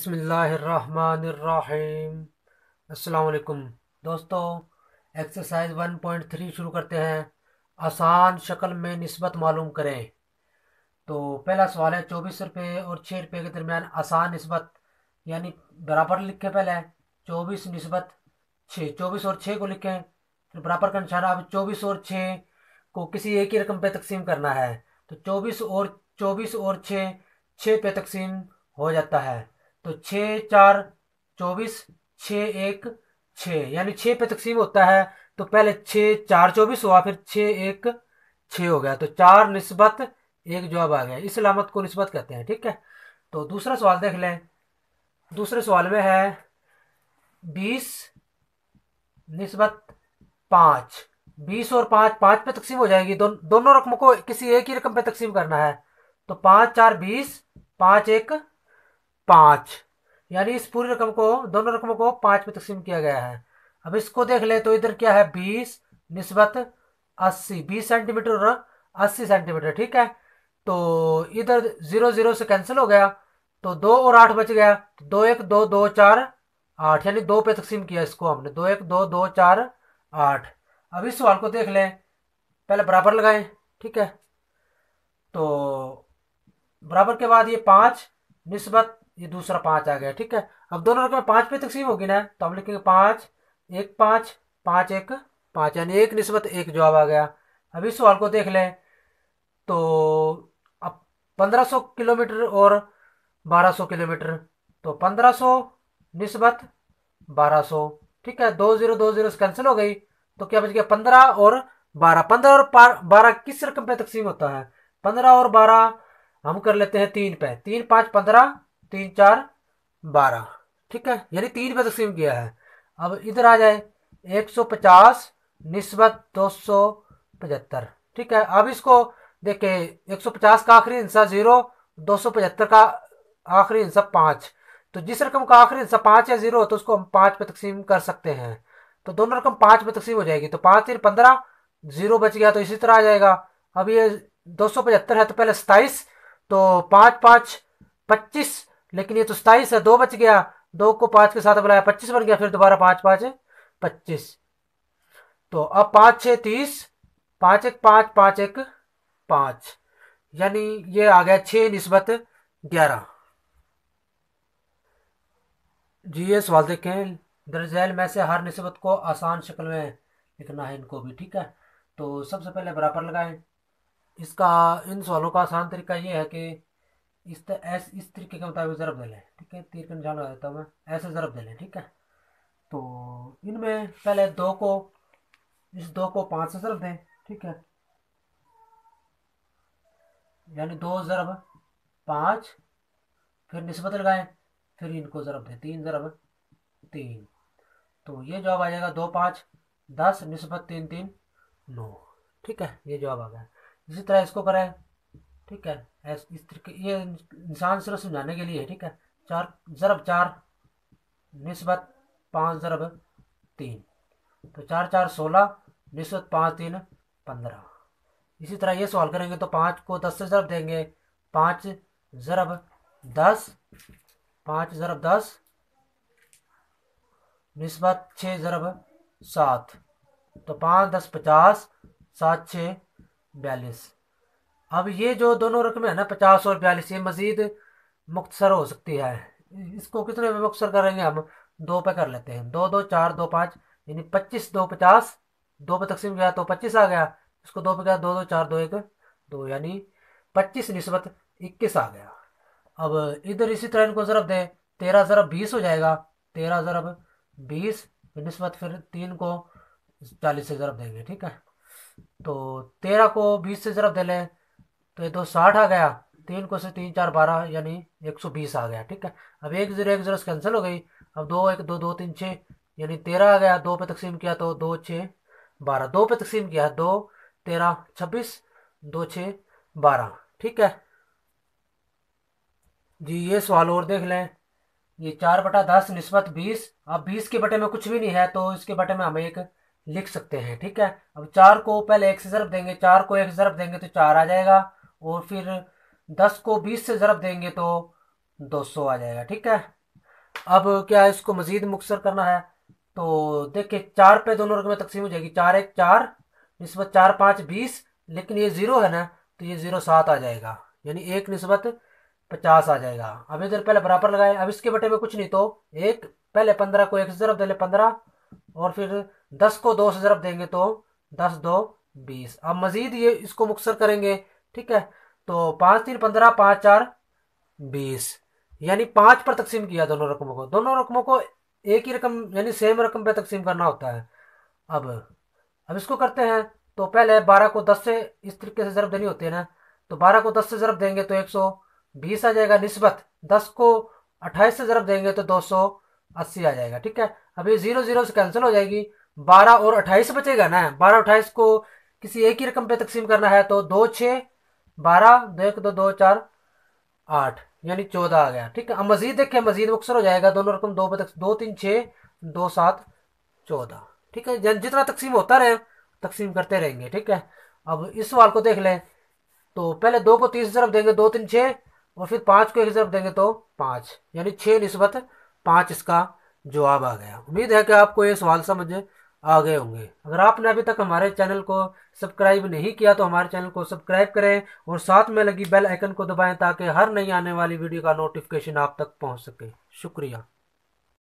अस्सलाम वालेकुम दोस्तों एक्सरसाइज 1.3 शुरू करते हैं आसान शक्ल में नस्बत मालूम करें तो पहला सवाल है चौबीस रुपये और छः रुपये के दरमियान आसान नस्बत यानी बराबर लिख के पहले चौबीस नस्बत छः चौबीस और छः को लिखें तो बराबर का निशाना अब चौबीस और छः को किसी एक ही रकम पे तकसीम करना है तो चौबीस और चौबीस और छः छः पे तकसीम हो जाता है तो छ चार चौबीस छ एक छ यानी छः पे तकसीम होता है तो पहले छ चार चौबीस हुआ फिर छ एक छ हो गया तो चार नस्बत एक जवाब आ गया इस लामत को नस्बत कहते हैं ठीक है तो दूसरा सवाल देख लें दूसरे सवाल में है बीस नस्बत पांच बीस और पांच पांच पे तकसीम हो जाएगी दो, दोनों रकम को किसी एक ही रकम पे तकसीम करना है तो पाँच चार बीस पाँच एक पांच यानी इस पूरी रकम को दोनों रकमों को पांच में तकसीम किया गया है अब इसको देख ले तो इधर क्या है बीस नस्बत अस्सी बीस सेंटीमीटर और अस्सी सेंटीमीटर ठीक है तो इधर जीरो जीरो से कैंसिल हो गया तो दो और आठ बच गया तो दो एक दो दो चार आठ यानी दो पे तकसीम किया इसको हमने दो एक दो दो चार आठ अब इस सवाल को देख लें पहले बराबर लगाएं ठीक है तो बराबर के बाद ये पांच निस्बत ये दूसरा पाँच आ गया ठीक है अब दोनों रकम पाँच पे तकसीम होगी ना तो हम लिखेंगे पाँच एक पाँच पाँच एक पाँच यानी एक नस्बत एक जवाब आ गया अब इस सवाल को देख लें तो अब पंद्रह सौ किलोमीटर और बारह सौ किलोमीटर तो पंद्रह सौ नस्बत बारह सौ ठीक है दो जीरो दो जीरो कैंसिल हो गई तो क्या बच गया पंद्रह और बारह पंद्रह और बारह किस रकम पे तकसीम होता है पंद्रह और बारह हम कर लेते हैं तीन पे तीन पाँच पंद्रह तीन चार बारह ठीक है यानी तीन पे तकसीम किया है अब इधर आ जाए एक सौ पचास नस्बत दो सौ पचहत्तर ठीक है अब इसको देखे एक सौ पचास का आखिरी हिस्सा ज़ीरो दो सौ पचहत्तर का आखिरी हिस्सा पांच तो जिस रकम का आखिरी हिस्सा पांच या ज़ीरो तो उसको हम पांच पे तकसीम कर सकते हैं तो दोनों रकम पांच पे तकसीम हो जाएगी तो पांच तीन पंद्रह ज़ीरो बच गया तो इसी तरह आ जाएगा अब ये दो सौ पचहत्तर है तो पहले सताइस तो पांच पांच पच्चीस लेकिन ये तो सताइस है दो बच गया दो को पांच के साथ बुलाया पच्चीस बन गया फिर दोबारा पांच पांच पच्चीस तो अब पांच छह तीस पांच एक पांच पांच एक पांच यानी ये आ गया छह नस्बत ग्यारह जी ये सवाल देखें दर्जैल में से हर नस्बत को आसान शक्ल में लिखना है इनको भी ठीक है तो सबसे पहले बराबर लगाएं इसका इन सवालों का आसान तरीका ये है कि इस तो ऐसे इस तरीके के मुताबिक ज़रब दे लें ठीक है तीर का निशान लगा देता तो हूँ मैं ऐसे ज़रब दे लें ठीक है तो इनमें पहले दो को इस दो को पाँच से ज़रब दें ठीक है यानी दो ज़रब पाँच फिर नस्बत लगाएं फिर इनको ज़रब दें तीन ज़रब तीन तो ये जवाब आ जाएगा दो पाँच दस नस्बत तीन तीन नौ ठीक है ये जवाब आ गया इसी तरह इसको करें ठीक है इस तरीके ये इंसान सिर्फ समझाने के लिए है ठीक है चार ज़रब चार नस्बत पाँच ज़रब तीन तो चार चार सोलह नस्बत पाँच तीन पंद्रह इसी तरह ये सवाल करेंगे तो पाँच को दस से ज़रब देंगे पाँच ज़रब दस पाँच ज़रब दस नस्बत छः ज़रब सात तो पाँच दस पचास सात छः बयालीस अब ये जो दोनों रकमें हैं ना पचास और बयालीस ये मज़ीद मुख्तसर हो सकती है इसको कितने में मुख्तर करेंगे हम दो पे कर लेते हैं दो दो चार दो पाँच यानी पच्चीस दो पचास दो पे तकसीम गया तो पच्चीस आ गया इसको दो पे गया दो दो चार दो एक दो यानी पच्चीस नस्बत इक्कीस आ गया अब इधर इसी तरह इनको ज़रब दें तेरह ज़रब बीस हो जाएगा तेरह ज़रब बीस नस्बत फिर तीन को चालीस से ज़रब देंगे ठीक है तो तेरह को बीस से ज़रब दे लें तो ये दो तो साठ आ गया तीन को से तीन चार बारह यानी एक सौ बीस आ गया ठीक है अब एक जीरो एक जीरो कैंसिल हो गई अब दो एक दो दो तीन छः यानी तेरह आ गया दो पे तकसीम किया तो दो छः बारह दो पे तकसीम किया दो तेरह छब्बीस दो छः बारह ठीक है जी ये सवाल और देख लें ये चार बटा दस नस्बत बीस अब बीस के बटे में कुछ भी नहीं है तो इसके बटे में हम एक लिख सकते हैं ठीक है अब चार को पहले एक से ज़रब देंगे चार को एक से ज़रब देंगे तो चार आ जाएगा और फिर दस को बीस से ज़रब देंगे तो दो सौ आ जाएगा ठीक है अब क्या है इसको मज़ीद मुखसर करना है तो देखिए चार पे दोनों रकमें तकसीम हो जाएगी चार एक चार नस्बत चार पाँच बीस लेकिन ये ज़ीरो है ना तो ये ज़ीरो सात आ जाएगा यानी एक नस्बत पचास आ जाएगा अब इधर पहले बराबर लगाए अब इसके बटे में कुछ नहीं तो एक पहले पंद्रह को एक से ज़रब दे पंद्रह और फिर दस को दो से ज़रब देंगे तो दस दो बीस अब मज़ीद ये इसको मुखसर करेंगे ठीक है तो पांच तीन पंद्रह पांच चार बीस यानी पांच पर तकसीम किया दोनों रकमों को दोनों रकमों को एक ही रकम यानी सेम रकम पर तकसीम करना होता है अब अब इसको करते हैं तो पहले बारह को दस से इस तरीके से ज़रब देनी होती है ना तो बारह को दस से ज़रब देंगे तो एक सौ बीस आ जाएगा नस्बत दस को अट्ठाईस से ज़रब देंगे तो दो सौ अस्सी आ जाएगा ठीक है अब ये जीरो जीरो से कैंसिल हो जाएगी बारह और अट्ठाईस बचेगा ना बारह अट्ठाईस को किसी एक ही रकम पे तकसीम करना है तो दो छः बारह दो एक दो दो चार आठ यानी चौदह आ गया ठीक है अब मजीद देखे मजीद अक्सर हो जाएगा दोनों रकम दो पर दो तीन छः दो सात चौदह ठीक है जितना तकसीम होता रहे तकसीम करते रहेंगे ठीक है अब इस सवाल को देख लें तो पहले दो को तीस जरफ देंगे दो तीन छः और फिर पाँच को एक जरफ देंगे तो पाँच यानी छः नस्बत पाँच इसका जवाब आ गया उम्मीद है कि आपको ये सवाल समझ आ गए होंगे अगर आपने अभी तक हमारे चैनल को सब्सक्राइब नहीं किया तो हमारे चैनल को सब्सक्राइब करें और साथ में लगी बेल आइकन को दबाएं ताकि हर नई आने वाली वीडियो का नोटिफिकेशन आप तक पहुंच सके शुक्रिया